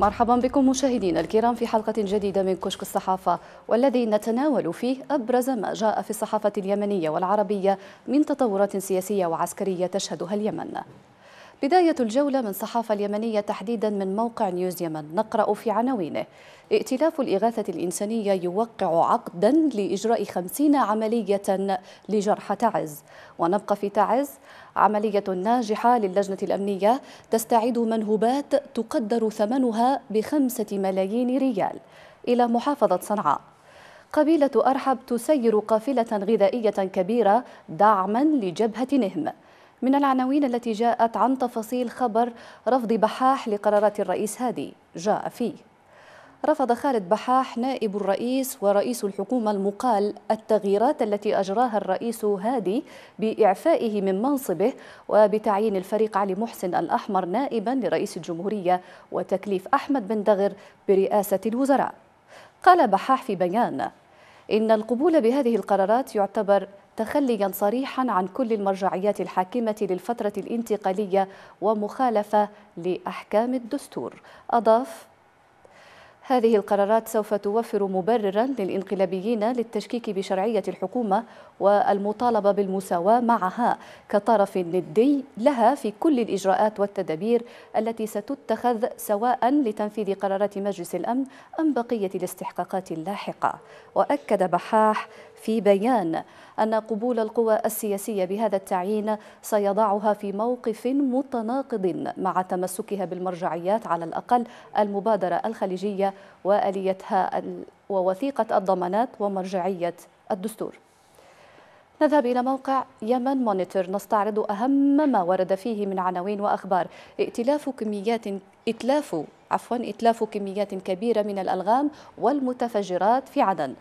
مرحبا بكم مشاهدينا الكرام في حلقة جديدة من كشك الصحافة والذي نتناول فيه أبرز ما جاء في الصحافة اليمنية والعربية من تطورات سياسية وعسكرية تشهدها اليمن بداية الجولة من صحافة اليمنية تحديدا من موقع نيوز يمن نقرأ في عناوينه ائتلاف الإغاثة الإنسانية يوقع عقدا لإجراء خمسين عملية لجرحى تعز ونبقى في تعز عملية ناجحة للجنة الأمنية تستعيد منهوبات تقدر ثمنها بخمسة ملايين ريال إلى محافظة صنعاء قبيلة أرحب تسير قافلة غذائية كبيرة دعما لجبهة نهم من العناوين التي جاءت عن تفاصيل خبر رفض بحاح لقرارات الرئيس هادي جاء فيه رفض خالد بحاح نائب الرئيس ورئيس الحكومة المقال التغييرات التي أجراها الرئيس هادي بإعفائه من منصبه وبتعيين الفريق علي محسن الأحمر نائبا لرئيس الجمهورية وتكليف أحمد بن دغر برئاسة الوزراء قال بحاح في بيان إن القبول بهذه القرارات يعتبر تخليا صريحا عن كل المرجعيات الحاكمة للفترة الانتقالية ومخالفة لأحكام الدستور أضاف هذه القرارات سوف توفر مبررا للانقلابيين للتشكيك بشرعية الحكومة والمطالبة بالمساواة معها كطرف ندي لها في كل الإجراءات والتدابير التي ستتخذ سواء لتنفيذ قرارات مجلس الأمن أم بقية الاستحقاقات اللاحقة وأكد بحاح في بيان أن قبول القوى السياسية بهذا التعيين سيضعها في موقف متناقض مع تمسكها بالمرجعيات على الأقل المبادرة الخليجية وآليتها ووثيقة الضمانات ومرجعية الدستور نذهب إلى موقع يمن مونيتور نستعرض أهم ما ورد فيه من عناوين وأخبار ائتلاف كميات إتلاف عفوا إتلاف كميات كبيرة من الألغام والمتفجرات في عدن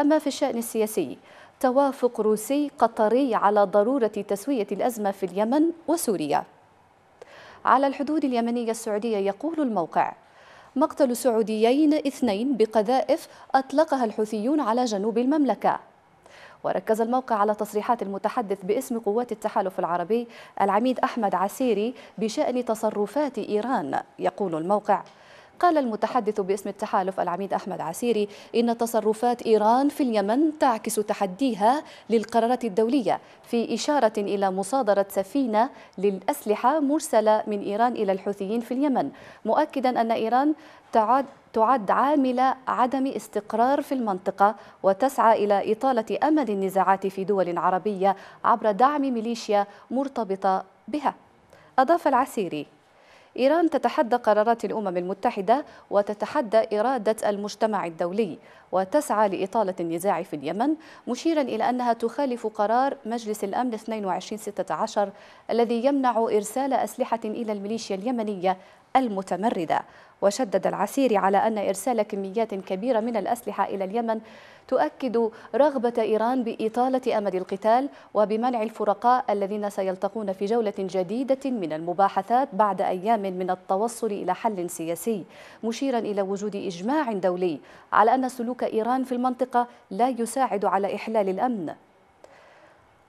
أما في الشأن السياسي توافق روسي قطري على ضرورة تسوية الأزمة في اليمن وسوريا على الحدود اليمنية السعودية يقول الموقع مقتل سعوديين اثنين بقذائف أطلقها الحوثيون على جنوب المملكة وركز الموقع على تصريحات المتحدث باسم قوات التحالف العربي العميد أحمد عسيري بشأن تصرفات إيران يقول الموقع قال المتحدث باسم التحالف العميد أحمد عسيري إن تصرفات إيران في اليمن تعكس تحديها للقرارات الدولية في إشارة إلى مصادرة سفينة للأسلحة مرسلة من إيران إلى الحوثيين في اليمن مؤكدا أن إيران تعد تعد عامل عدم استقرار في المنطقة وتسعى إلى إطالة أمد النزاعات في دول عربية عبر دعم ميليشيا مرتبطة بها أضاف العسيري إيران تتحدى قرارات الأمم المتحدة وتتحدى إرادة المجتمع الدولي وتسعى لإطالة النزاع في اليمن مشيرا إلى أنها تخالف قرار مجلس الأمن 2216 الذي يمنع إرسال أسلحة إلى الميليشيا اليمنية المتمردة وشدد العسيري على أن إرسال كميات كبيرة من الأسلحة إلى اليمن تؤكد رغبة إيران بإطالة أمد القتال وبمنع الفرقاء الذين سيلتقون في جولة جديدة من المباحثات بعد أيام من التوصل إلى حل سياسي مشيرا إلى وجود إجماع دولي على أن سلوك إيران في المنطقة لا يساعد على إحلال الأمن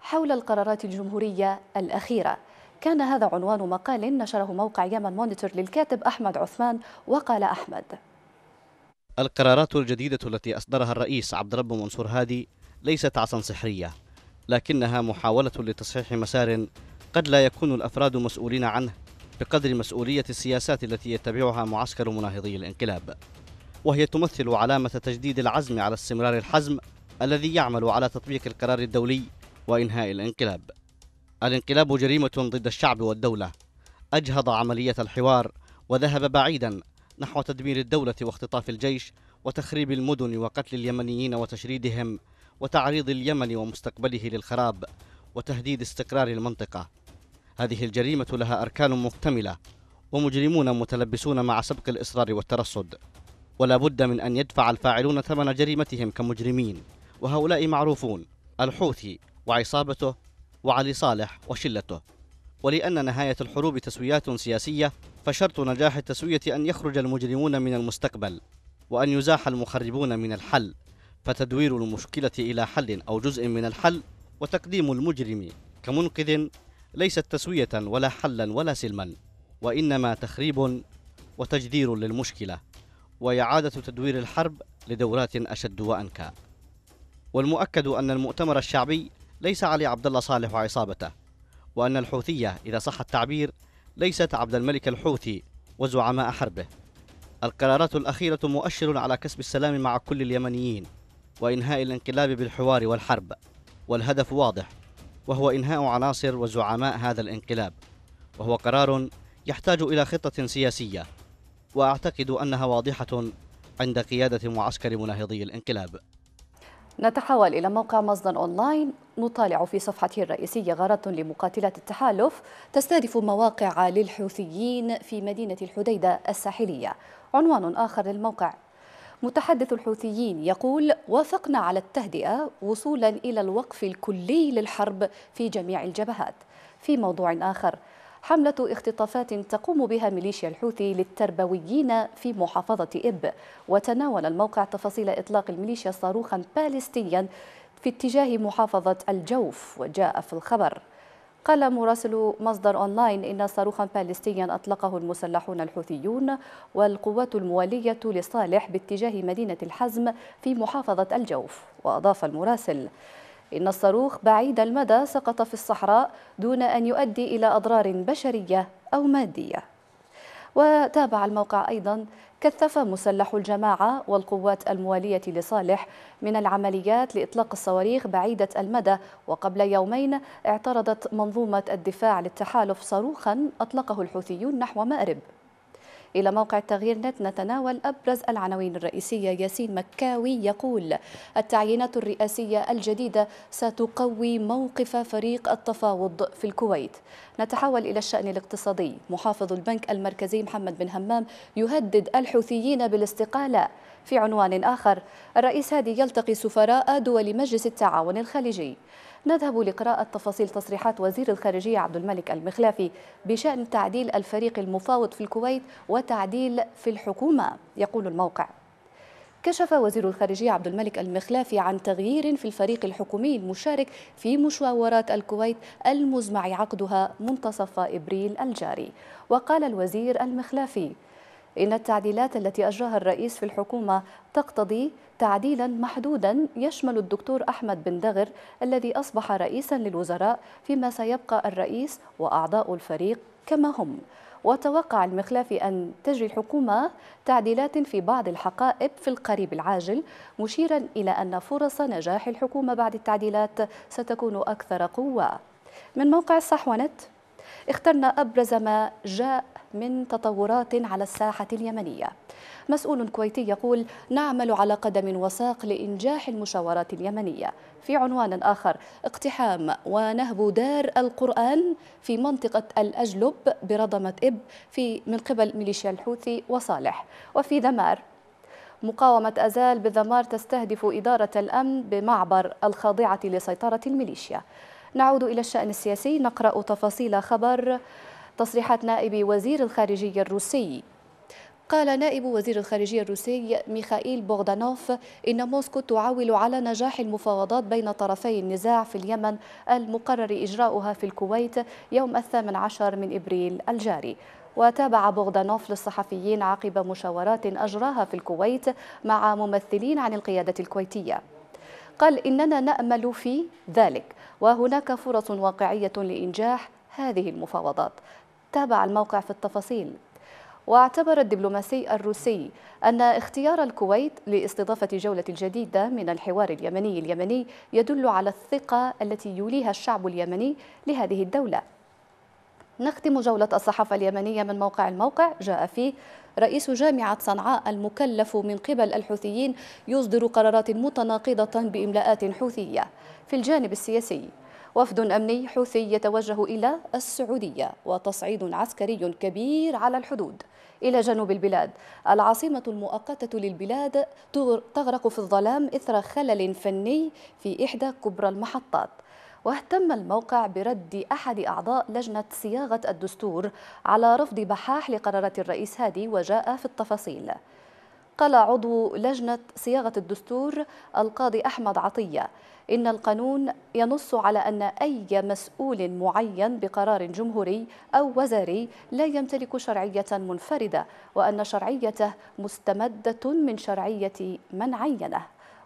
حول القرارات الجمهورية الأخيرة كان هذا عنوان مقال نشره موقع يمن مونيتور للكاتب أحمد عثمان وقال أحمد القرارات الجديدة التي أصدرها الرئيس عبد الرب منصور هادي ليست عصا سحرية لكنها محاولة لتصحيح مسار قد لا يكون الأفراد مسؤولين عنه بقدر مسؤولية السياسات التي يتبعها معسكر مناهضي الانقلاب وهي تمثل علامة تجديد العزم على استمرار الحزم الذي يعمل على تطبيق القرار الدولي وإنهاء الانقلاب الانقلاب جريمة ضد الشعب والدولة أجهض عملية الحوار وذهب بعيدا نحو تدمير الدولة واختطاف الجيش وتخريب المدن وقتل اليمنيين وتشريدهم وتعريض اليمن ومستقبله للخراب وتهديد استقرار المنطقة هذه الجريمة لها أركان مكتملة ومجرمون متلبسون مع سبق الإصرار والترصد ولا بد من أن يدفع الفاعلون ثمن جريمتهم كمجرمين وهؤلاء معروفون الحوثي وعصابته وعلي صالح وشلته ولأن نهاية الحروب تسويات سياسية فشرط نجاح التسوية أن يخرج المجرمون من المستقبل وأن يزاح المخربون من الحل فتدوير المشكلة إلى حل أو جزء من الحل وتقديم المجرم كمنقذ ليست تسوية ولا حلا ولا سلما وإنما تخريب وتجدير للمشكلة وإعادة تدوير الحرب لدورات أشد وأنكى والمؤكد أن المؤتمر الشعبي ليس علي عبد الله صالح وعصابته وأن الحوثية إذا صح التعبير ليست عبد الملك الحوثي وزعماء حربه القرارات الأخيرة مؤشر على كسب السلام مع كل اليمنيين وإنهاء الانقلاب بالحوار والحرب والهدف واضح وهو إنهاء عناصر وزعماء هذا الانقلاب وهو قرار يحتاج إلى خطة سياسية وأعتقد أنها واضحة عند قيادة معسكر مناهضي الانقلاب نتحول إلى موقع مصدر أونلاين نطالع في صفحته الرئيسية غارة لمقاتلة التحالف تستهدف مواقع للحوثيين في مدينة الحديدة الساحلية عنوان آخر للموقع متحدث الحوثيين يقول وافقنا على التهدئة وصولا إلى الوقف الكلي للحرب في جميع الجبهات في موضوع آخر حملة اختطافات تقوم بها ميليشيا الحوثي للتربويين في محافظة إب وتناول الموقع تفاصيل إطلاق الميليشيا صاروخا باليستيا في اتجاه محافظة الجوف وجاء في الخبر قال مراسل مصدر أونلاين إن صاروخا باليستيا أطلقه المسلحون الحوثيون والقوات الموالية لصالح باتجاه مدينة الحزم في محافظة الجوف وأضاف المراسل إن الصاروخ بعيد المدى سقط في الصحراء دون أن يؤدي إلى أضرار بشرية أو مادية وتابع الموقع أيضا كثف مسلح الجماعة والقوات الموالية لصالح من العمليات لإطلاق الصواريخ بعيدة المدى وقبل يومين اعترضت منظومة الدفاع للتحالف صاروخا أطلقه الحوثيون نحو مأرب إلى موقع التغيير نت نتناول أبرز العناوين الرئيسية ياسين مكاوي يقول التعيينات الرئاسية الجديدة ستقوي موقف فريق التفاوض في الكويت نتحول إلى الشأن الاقتصادي محافظ البنك المركزي محمد بن همام يهدد الحوثيين بالاستقالة في عنوان آخر الرئيس هادي يلتقي سفراء دول مجلس التعاون الخليجي نذهب لقراءة تفاصيل تصريحات وزير الخارجية عبد الملك المخلافي بشأن تعديل الفريق المفاوض في الكويت وتعديل في الحكومة يقول الموقع كشف وزير الخارجية عبد الملك المخلافي عن تغيير في الفريق الحكومي المشارك في مشاورات الكويت المزمع عقدها منتصف إبريل الجاري وقال الوزير المخلافي إن التعديلات التي أجراها الرئيس في الحكومة تقتضي تعديلا محدودا يشمل الدكتور أحمد بن دغر الذي أصبح رئيسا للوزراء فيما سيبقى الرئيس وأعضاء الفريق كما هم وتوقع المخلافي أن تجري الحكومة تعديلات في بعض الحقائب في القريب العاجل مشيرا إلى أن فرص نجاح الحكومة بعد التعديلات ستكون أكثر قوة من موقع الصحونت اخترنا أبرز ما جاء من تطورات على الساحة اليمنية مسؤول كويتي يقول نعمل على قدم وساق لإنجاح المشاورات اليمنية في عنوان آخر اقتحام ونهب دار القرآن في منطقة الأجلب برضمة إب في من قبل ميليشيا الحوثي وصالح وفي ذمار مقاومة أزال بالذمار تستهدف إدارة الأمن بمعبر الخاضعة لسيطرة الميليشيا نعود إلى الشأن السياسي نقرأ تفاصيل خبر تصريحات نائب وزير الخارجية الروسي قال نائب وزير الخارجية الروسي ميخائيل بوغدانوف إن موسكو تعول على نجاح المفاوضات بين طرفي النزاع في اليمن المقرر إجراؤها في الكويت يوم الثامن عشر من إبريل الجاري وتابع بوغدانوف للصحفيين عقب مشاورات أجراها في الكويت مع ممثلين عن القيادة الكويتية قال إننا نأمل في ذلك وهناك فرص واقعية لإنجاح هذه المفاوضات تابع الموقع في التفاصيل واعتبر الدبلوماسي الروسي أن اختيار الكويت لاستضافة جولة جديدة من الحوار اليمني اليمني يدل على الثقة التي يوليها الشعب اليمني لهذه الدولة نختم جولة الصحافة اليمنية من موقع الموقع جاء فيه رئيس جامعة صنعاء المكلف من قبل الحوثيين يصدر قرارات متناقضة بإملاءات حوثية في الجانب السياسي وفد أمني حوثي يتوجه إلى السعودية وتصعيد عسكري كبير على الحدود إلى جنوب البلاد العاصمة المؤقتة للبلاد تغرق في الظلام إثر خلل فني في إحدى كبرى المحطات واهتم الموقع برد أحد أعضاء لجنة صياغة الدستور على رفض بحاح لقرارات الرئيس هادي وجاء في التفاصيل قال عضو لجنة صياغة الدستور القاضي أحمد عطية إن القانون ينص على أن أي مسؤول معين بقرار جمهوري أو وزاري لا يمتلك شرعية منفردة وأن شرعيته مستمدة من شرعية من عينه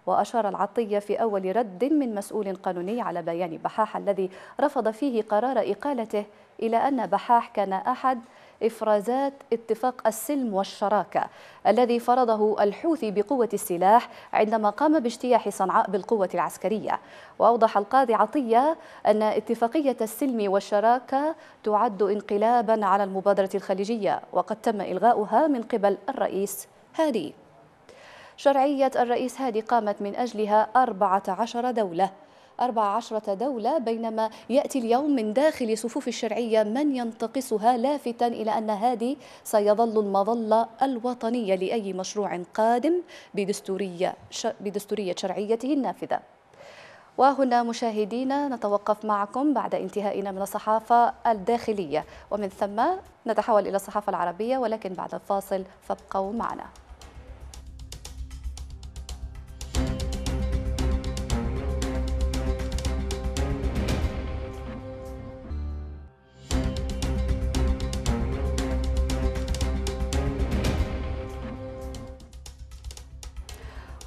وأشار العطية في أول رد من مسؤول قانوني على بيان بحاح الذي رفض فيه قرار إقالته إلى أن بحاح كان أحد إفرازات اتفاق السلم والشراكة الذي فرضه الحوثي بقوة السلاح عندما قام باجتياح صنعاء بالقوة العسكرية وأوضح القاضي عطية أن اتفاقية السلم والشراكة تعد انقلابا على المبادرة الخليجية وقد تم إلغاؤها من قبل الرئيس هادي شرعية الرئيس هادي قامت من أجلها 14 دولة 14 دولة بينما يأتي اليوم من داخل صفوف الشرعية من ينتقصها لافتا إلى أن هذه سيظل المظلة الوطنية لأي مشروع قادم بدستورية, بدستورية شرعيته النافذة وهنا مشاهدينا نتوقف معكم بعد انتهائنا من الصحافة الداخلية ومن ثم نتحول إلى الصحافة العربية ولكن بعد الفاصل فابقوا معنا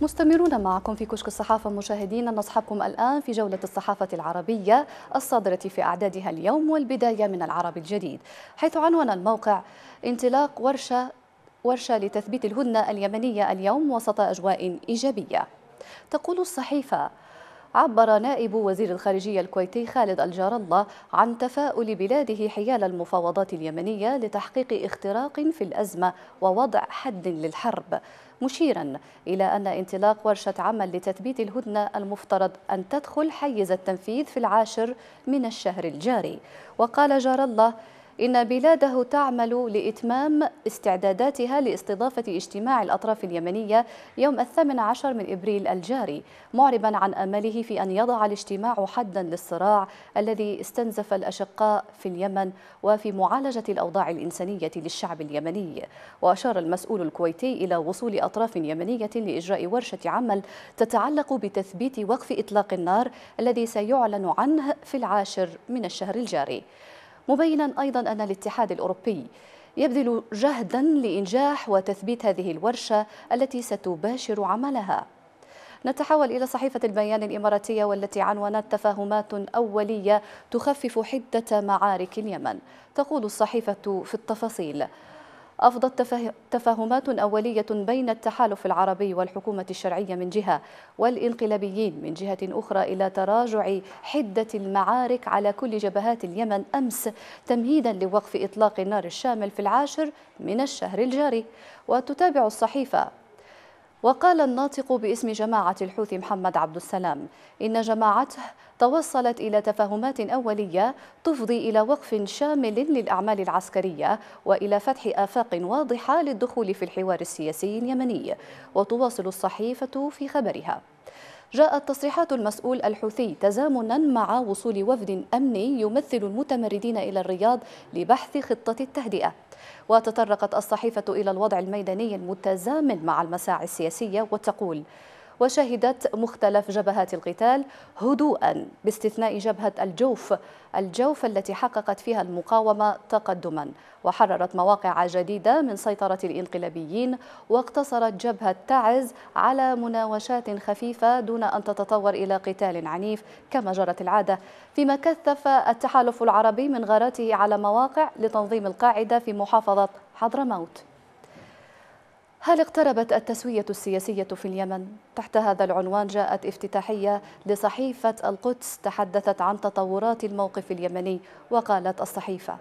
مستمرون معكم في كشك الصحافة مشاهدينا نصحبكم الآن في جولة الصحافة العربية الصادرة في أعدادها اليوم والبداية من العرب الجديد حيث عنوان الموقع انطلاق ورشة ورشة لتثبيت الهدنة اليمنية اليوم وسط أجواء إيجابية تقول الصحيفة عبر نائب وزير الخارجية الكويتي خالد الجار الله عن تفاؤل بلاده حيال المفاوضات اليمنية لتحقيق اختراق في الأزمة ووضع حد للحرب مشيرا إلى أن انطلاق ورشة عمل لتثبيت الهدنة المفترض أن تدخل حيز التنفيذ في العاشر من الشهر الجاري وقال جار الله إن بلاده تعمل لإتمام استعداداتها لاستضافة اجتماع الأطراف اليمنية يوم الثامن عشر من إبريل الجاري معربا عن أمله في أن يضع الاجتماع حدا للصراع الذي استنزف الأشقاء في اليمن وفي معالجة الأوضاع الإنسانية للشعب اليمني وأشار المسؤول الكويتي إلى وصول أطراف يمنية لإجراء ورشة عمل تتعلق بتثبيت وقف إطلاق النار الذي سيعلن عنه في العاشر من الشهر الجاري مبينا أيضا أن الاتحاد الأوروبي يبذل جهدا لإنجاح وتثبيت هذه الورشة التي ستباشر عملها نتحول إلى صحيفة البيان الإماراتية والتي عنونت تفاهمات أولية تخفف حدة معارك اليمن تقول الصحيفة في التفاصيل أفضت تفاهمات أولية بين التحالف العربي والحكومة الشرعية من جهة والإنقلابيين من جهة أخرى إلى تراجع حدة المعارك على كل جبهات اليمن أمس تمهيدا لوقف إطلاق النار الشامل في العاشر من الشهر الجاري وتتابع الصحيفة وقال الناطق باسم جماعة الحوثي محمد عبد السلام إن جماعته توصلت إلى تفاهمات أولية تفضي إلى وقف شامل للأعمال العسكرية وإلى فتح آفاق واضحة للدخول في الحوار السياسي اليمني وتواصل الصحيفة في خبرها جاءت تصريحات المسؤول الحوثي تزامنا مع وصول وفد أمني يمثل المتمردين إلى الرياض لبحث خطة التهدئة وتطرقت الصحيفة إلى الوضع الميداني المتزامن مع المساعي السياسية وتقول وشهدت مختلف جبهات القتال هدوءا باستثناء جبهة الجوف الجوف التي حققت فيها المقاومة تقدما وحررت مواقع جديدة من سيطرة الإنقلابيين واقتصرت جبهة تعز على مناوشات خفيفة دون أن تتطور إلى قتال عنيف كما جرت العادة فيما كثف التحالف العربي من غاراته على مواقع لتنظيم القاعدة في محافظة حضرموت هل اقتربت التسوية السياسية في اليمن؟ تحت هذا العنوان جاءت افتتاحية لصحيفة القدس تحدثت عن تطورات الموقف اليمني وقالت الصحيفة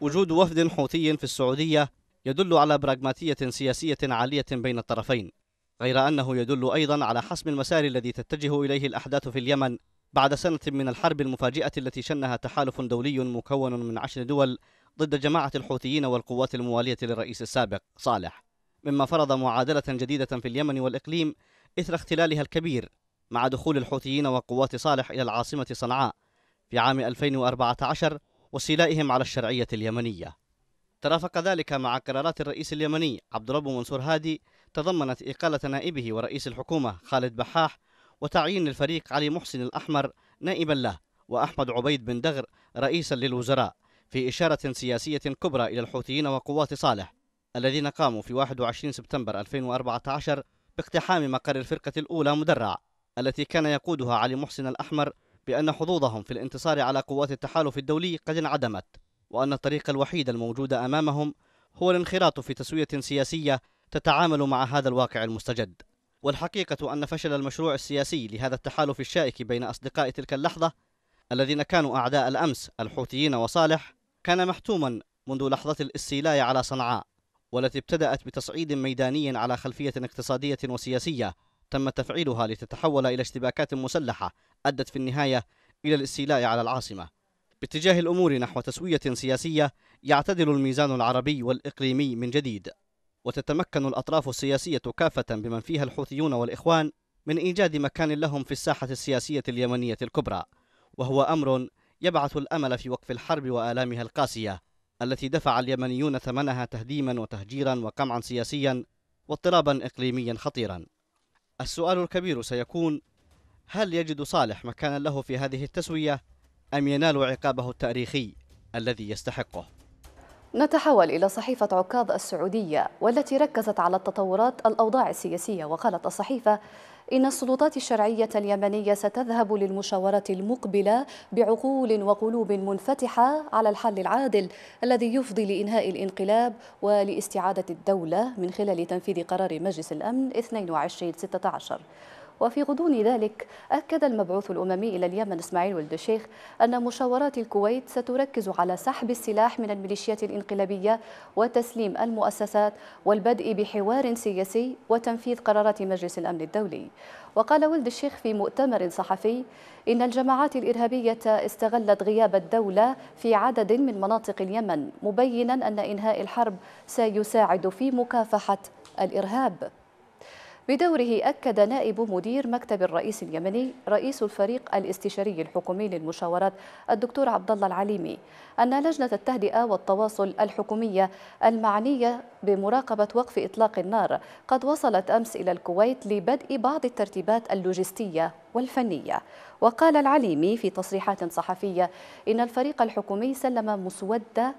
وجود وفد حوثي في السعودية يدل على براغماتية سياسية عالية بين الطرفين غير أنه يدل أيضا على حسم المسار الذي تتجه إليه الأحداث في اليمن بعد سنة من الحرب المفاجئة التي شنها تحالف دولي مكون من عشر دول ضد جماعة الحوثيين والقوات الموالية للرئيس السابق صالح مما فرض معادلة جديدة في اليمن والإقليم إثر اختلالها الكبير مع دخول الحوثيين وقوات صالح إلى العاصمة صنعاء في عام 2014 واستيلائهم على الشرعية اليمنية ترافق ذلك مع قرارات الرئيس اليمني عبد الرب منصور هادي تضمنت إقالة نائبه ورئيس الحكومة خالد بحاح وتعيين الفريق علي محسن الأحمر نائبا له وأحمد عبيد بن دغر رئيسا للوزراء في إشارة سياسية كبرى إلى الحوثيين وقوات صالح الذين قاموا في 21 سبتمبر 2014 باقتحام مقر الفرقة الأولى مدرع التي كان يقودها علي محسن الأحمر بأن حظوظهم في الانتصار على قوات التحالف الدولي قد انعدمت وأن الطريق الوحيد الموجود أمامهم هو الانخراط في تسوية سياسية تتعامل مع هذا الواقع المستجد والحقيقة أن فشل المشروع السياسي لهذا التحالف الشائك بين أصدقاء تلك اللحظة الذين كانوا أعداء الأمس الحوثيين وصالح كان محتوما منذ لحظة الاستيلاء على صنعاء والتي ابتدأت بتصعيد ميداني على خلفية اقتصادية وسياسية تم تفعيلها لتتحول إلى اشتباكات مسلحة أدت في النهاية إلى الاستيلاء على العاصمة باتجاه الأمور نحو تسوية سياسية يعتدل الميزان العربي والإقليمي من جديد وتتمكن الأطراف السياسية كافة بمن فيها الحوثيون والإخوان من إيجاد مكان لهم في الساحة السياسية اليمنية الكبرى وهو أمر يبعث الأمل في وقف الحرب وآلامها القاسية التي دفع اليمنيون ثمنها تهديما وتهجيرا وقمعا سياسيا واضطرابا إقليميا خطيرا السؤال الكبير سيكون هل يجد صالح مكانا له في هذه التسوية أم ينال عقابه التاريخي الذي يستحقه؟ نتحول إلى صحيفة عكاظ السعودية والتي ركزت على التطورات الأوضاع السياسية وقالت الصحيفة إن السلطات الشرعية اليمنية ستذهب للمشاورة المقبلة بعقول وقلوب منفتحة على الحل العادل الذي يفضي لإنهاء الانقلاب ولاستعادة الدولة من خلال تنفيذ قرار مجلس الأمن 22 16 وفي غضون ذلك أكد المبعوث الأممي إلى اليمن إسماعيل ولد الشيخ أن مشاورات الكويت ستركز على سحب السلاح من الميليشيات الانقلابية وتسليم المؤسسات والبدء بحوار سياسي وتنفيذ قرارات مجلس الأمن الدولي وقال ولد الشيخ في مؤتمر صحفي إن الجماعات الإرهابية استغلت غياب الدولة في عدد من مناطق اليمن مبينا أن إنهاء الحرب سيساعد في مكافحة الإرهاب بدوره أكد نائب مدير مكتب الرئيس اليمني رئيس الفريق الاستشاري الحكومي للمشاورات الدكتور عبد الله العليمي أن لجنة التهدئة والتواصل الحكومية المعنية بمراقبة وقف إطلاق النار قد وصلت أمس إلى الكويت لبدء بعض الترتيبات اللوجستية والفنية وقال العليمي في تصريحات صحفية إن الفريق الحكومي سلم مسودة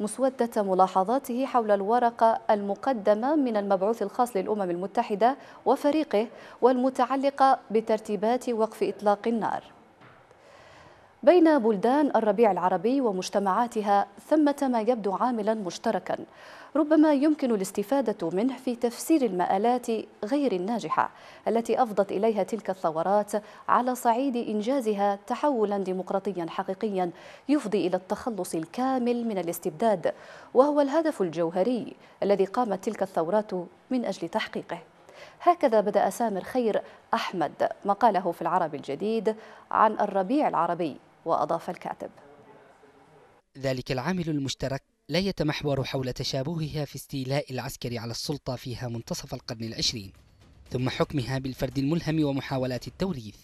مسودة ملاحظاته حول الورقة المقدمة من المبعوث الخاص للأمم المتحدة وفريقه والمتعلقة بترتيبات وقف إطلاق النار بين بلدان الربيع العربي ومجتمعاتها ثمة ما يبدو عاملا مشتركا ربما يمكن الاستفادة منه في تفسير المآلات غير الناجحة التي أفضت إليها تلك الثورات على صعيد إنجازها تحولا ديمقراطيا حقيقيا يفضي إلى التخلص الكامل من الاستبداد وهو الهدف الجوهري الذي قامت تلك الثورات من أجل تحقيقه هكذا بدأ سامر خير أحمد مقاله في العرب الجديد عن الربيع العربي وأضاف الكاتب ذلك العامل المشترك لا يتمحور حول تشابهها في استيلاء العسكر على السلطة فيها منتصف القرن العشرين ثم حكمها بالفرد الملهم ومحاولات التوريث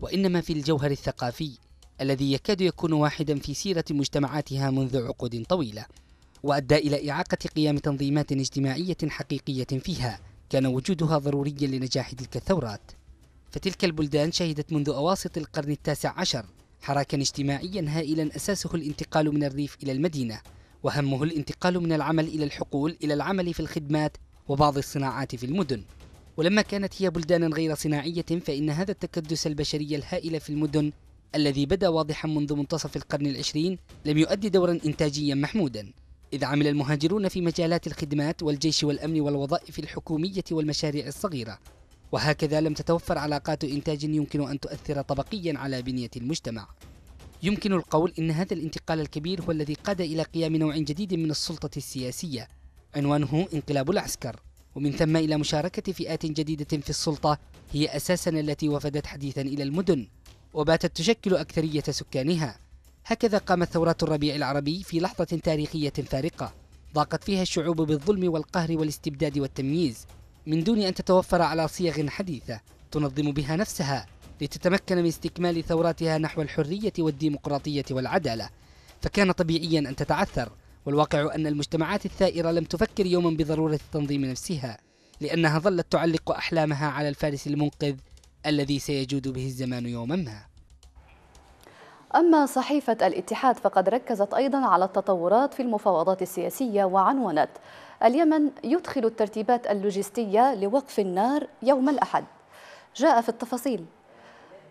وإنما في الجوهر الثقافي الذي يكاد يكون واحدا في سيرة مجتمعاتها منذ عقود طويلة وأدى إلى إعاقة قيام تنظيمات اجتماعية حقيقية فيها كان وجودها ضروريا لنجاح تلك الثورات فتلك البلدان شهدت منذ أواسط القرن التاسع عشر حراكا اجتماعيا هائلا أساسه الانتقال من الريف إلى المدينة وهمه الانتقال من العمل إلى الحقول إلى العمل في الخدمات وبعض الصناعات في المدن ولما كانت هي بلدانا غير صناعية فإن هذا التكدس البشري الهائل في المدن الذي بدا واضحا منذ منتصف القرن العشرين لم يؤدي دورا إنتاجيا محمودا إذ عمل المهاجرون في مجالات الخدمات والجيش والأمن والوظائف الحكومية والمشاريع الصغيرة وهكذا لم تتوفر علاقات إنتاج يمكن أن تؤثر طبقيا على بنية المجتمع يمكن القول إن هذا الانتقال الكبير هو الذي قاد إلى قيام نوع جديد من السلطة السياسية عنوانه انقلاب العسكر ومن ثم إلى مشاركة فئات جديدة في السلطة هي أساسا التي وفدت حديثا إلى المدن وباتت تشكل أكثرية سكانها هكذا قامت ثورات الربيع العربي في لحظة تاريخية فارقة ضاقت فيها الشعوب بالظلم والقهر والاستبداد والتمييز من دون أن تتوفر على صيغ حديثة تنظم بها نفسها لتتمكن من استكمال ثوراتها نحو الحرية والديمقراطية والعدالة فكان طبيعيا أن تتعثر والواقع أن المجتمعات الثائرة لم تفكر يوما بضرورة تنظيم نفسها لأنها ظلت تعلق أحلامها على الفارس المنقذ الذي سيجود به الزمان يوما ما أما صحيفة الاتحاد فقد ركزت أيضا على التطورات في المفاوضات السياسية وعنونت اليمن يدخل الترتيبات اللوجستية لوقف النار يوم الأحد جاء في التفاصيل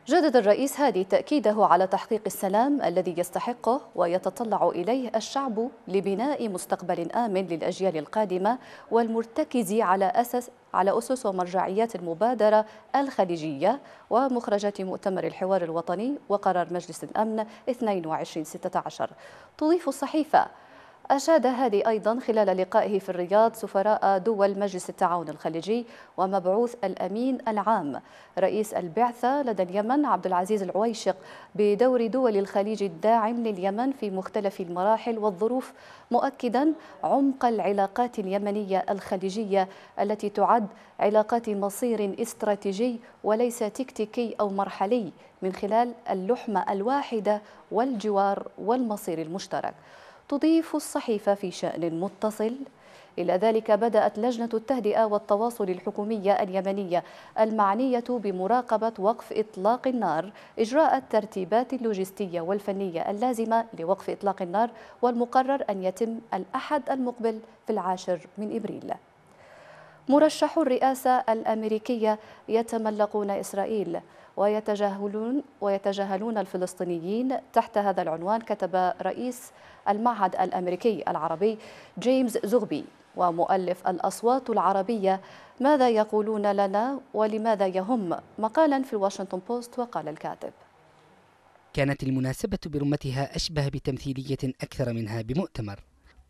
جدد الرئيس هادي تأكيده على تحقيق السلام الذي يستحقه ويتطلع إليه الشعب لبناء مستقبل آمن للأجيال القادمة والمرتكز على أسس على أسس ومرجعيات المبادرة الخليجية ومخرجات مؤتمر الحوار الوطني وقرار مجلس الأمن 2216 تضيف الصحيفة أشاد هادي أيضا خلال لقائه في الرياض سفراء دول مجلس التعاون الخليجي ومبعوث الأمين العام رئيس البعثة لدى اليمن عبد العزيز العويشق بدور دول الخليج الداعم لليمن في مختلف المراحل والظروف مؤكدا عمق العلاقات اليمنية الخليجية التي تعد علاقات مصير استراتيجي وليس تكتيكي أو مرحلي من خلال اللحمة الواحدة والجوار والمصير المشترك تضيف الصحيفة في شأن متصل إلى ذلك بدأت لجنة التهدئة والتواصل الحكومية اليمنية المعنية بمراقبة وقف إطلاق النار إجراء الترتيبات اللوجستية والفنية اللازمة لوقف إطلاق النار والمقرر أن يتم الأحد المقبل في العاشر من إبريل مرشح الرئاسة الأمريكية يتملقون إسرائيل ويتجاهلون ويتجاهلون الفلسطينيين تحت هذا العنوان كتب رئيس المعهد الامريكي العربي جيمس زغبي ومؤلف الاصوات العربيه ماذا يقولون لنا ولماذا يهم مقالا في الواشنطن بوست وقال الكاتب كانت المناسبة برمتها أشبه بتمثيلية أكثر منها بمؤتمر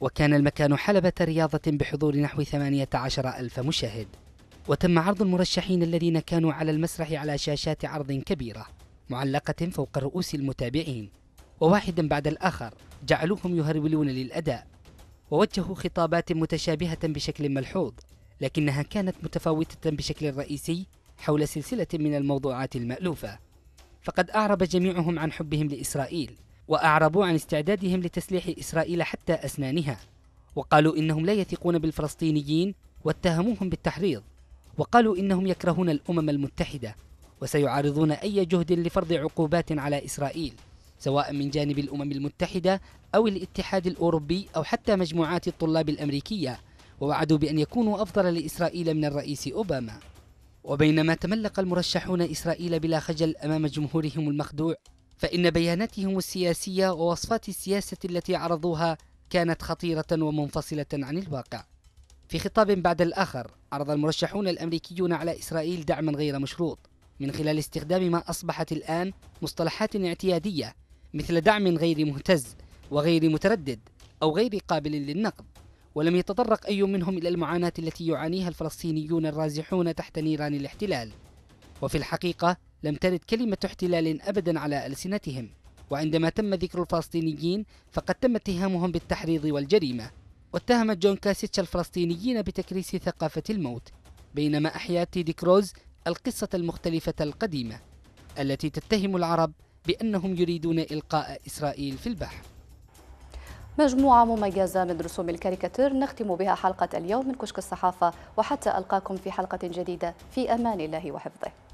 وكان المكان حلبة رياضة بحضور نحو 18 ألف مشاهد وتم عرض المرشحين الذين كانوا على المسرح على شاشات عرض كبيرة معلقة فوق رؤوس المتابعين وواحدا بعد الآخر جعلوهم يهرولون للأداء ووجهوا خطابات متشابهة بشكل ملحوظ لكنها كانت متفاوتة بشكل رئيسي حول سلسلة من الموضوعات المألوفة فقد أعرب جميعهم عن حبهم لإسرائيل وأعربوا عن استعدادهم لتسليح إسرائيل حتى أسنانها وقالوا إنهم لا يثقون بالفلسطينيين واتهموهم بالتحريض وقالوا إنهم يكرهون الأمم المتحدة وسيعارضون أي جهد لفرض عقوبات على إسرائيل سواء من جانب الأمم المتحدة أو الاتحاد الأوروبي أو حتى مجموعات الطلاب الأمريكية ووعدوا بأن يكونوا أفضل لإسرائيل من الرئيس أوباما وبينما تملق المرشحون إسرائيل بلا خجل أمام جمهورهم المخدوع فإن بياناتهم السياسية ووصفات السياسة التي عرضوها كانت خطيرة ومنفصلة عن الواقع في خطاب بعد الآخر عرض المرشحون الأمريكيون على إسرائيل دعما غير مشروط من خلال استخدام ما أصبحت الآن مصطلحات اعتيادية مثل دعم غير مهتز وغير متردد أو غير قابل للنقد ولم يتطرق أي منهم إلى المعاناة التي يعانيها الفلسطينيون الرازحون تحت نيران الاحتلال وفي الحقيقة لم ترد كلمة احتلال أبدا على ألسنتهم وعندما تم ذكر الفلسطينيين فقد تم اتهامهم بالتحريض والجريمه واتهمت جون كاسيتش الفلسطينيين بتكريس ثقافة الموت بينما أحيا تيدي كروز القصة المختلفة القديمة التي تتهم العرب بأنهم يريدون إلقاء إسرائيل في البحر مجموعة مميزة من رسوم الكاريكاتير نختم بها حلقة اليوم من كشك الصحافة وحتى ألقاكم في حلقة جديدة في أمان الله وحفظه